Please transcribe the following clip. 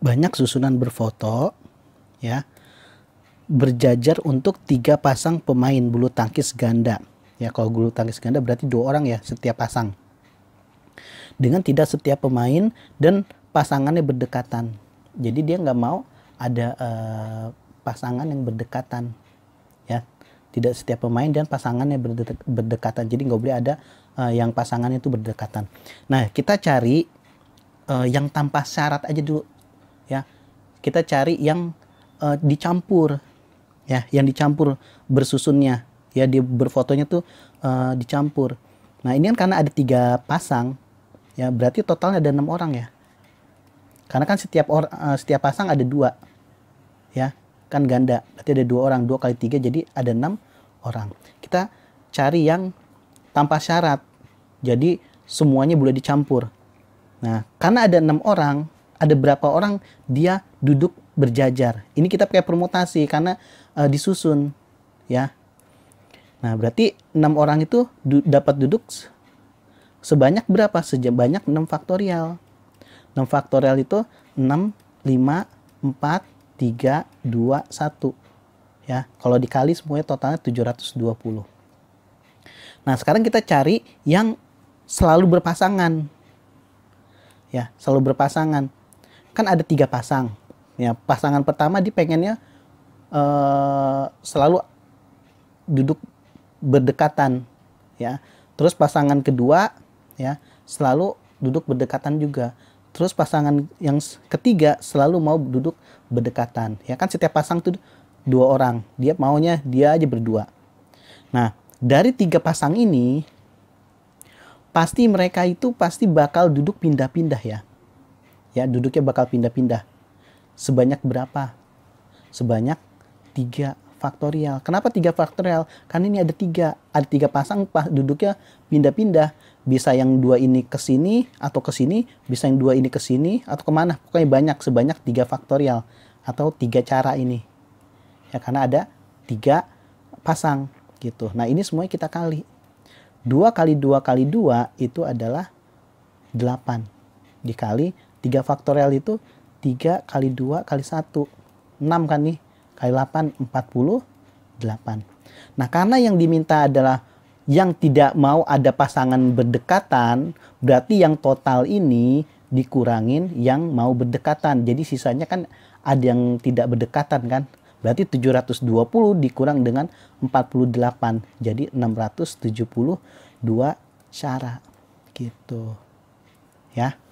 banyak susunan berfoto ya berjajar untuk tiga pasang pemain bulu tangkis ganda. Ya, kalau bulu tangkis ganda berarti dua orang ya setiap pasang. Dengan tidak setiap pemain dan pasangannya berdekatan. Jadi dia nggak mau ada uh, pasangan yang berdekatan. Ya, tidak setiap pemain dan pasangannya berdekatan. Jadi nggak boleh ada uh, yang pasangannya itu berdekatan. Nah, kita cari uh, yang tanpa syarat aja dulu ya kita cari yang uh, dicampur ya yang dicampur bersusunnya ya di berfotonya tuh uh, dicampur nah ini kan karena ada tiga pasang ya berarti totalnya ada enam orang ya karena kan setiap or, uh, setiap pasang ada dua ya kan ganda berarti ada dua orang dua kali tiga jadi ada enam orang kita cari yang tanpa syarat jadi semuanya boleh dicampur nah karena ada enam orang ada berapa orang dia duduk berjajar. Ini kita pakai permutasi karena uh, disusun ya. Nah, berarti 6 orang itu du dapat duduk sebanyak berapa? Sebanyak 6 faktorial. 6 faktorial itu 6 5 4 3 2 1. Ya, kalau dikali semuanya totalnya 720. Nah, sekarang kita cari yang selalu berpasangan. Ya, selalu berpasangan kan ada tiga pasang. Ya, pasangan pertama dia pengennya uh, selalu duduk berdekatan, ya. Terus pasangan kedua, ya, selalu duduk berdekatan juga. Terus pasangan yang ketiga selalu mau duduk berdekatan. Ya kan setiap pasang tuh dua orang. Dia maunya dia aja berdua. Nah, dari tiga pasang ini pasti mereka itu pasti bakal duduk pindah-pindah ya ya duduknya bakal pindah-pindah. Sebanyak berapa? Sebanyak tiga faktorial. Kenapa tiga faktorial? Karena ini ada tiga, ada tiga pasang pas duduknya pindah-pindah. Bisa yang dua ini ke sini atau ke sini, bisa yang dua ini ke sini atau kemana? Pokoknya banyak sebanyak tiga faktorial atau tiga cara ini. Ya karena ada tiga pasang gitu. Nah ini semuanya kita kali. Dua kali dua kali dua itu adalah delapan dikali 3 faktorial itu 3 kali 2 kali 1. 6 kan nih. Kali 8, 48. Nah, karena yang diminta adalah yang tidak mau ada pasangan berdekatan, berarti yang total ini dikurangin yang mau berdekatan. Jadi sisanya kan ada yang tidak berdekatan kan. Berarti 720 dikurang dengan 48. Jadi 672 cara gitu. Ya.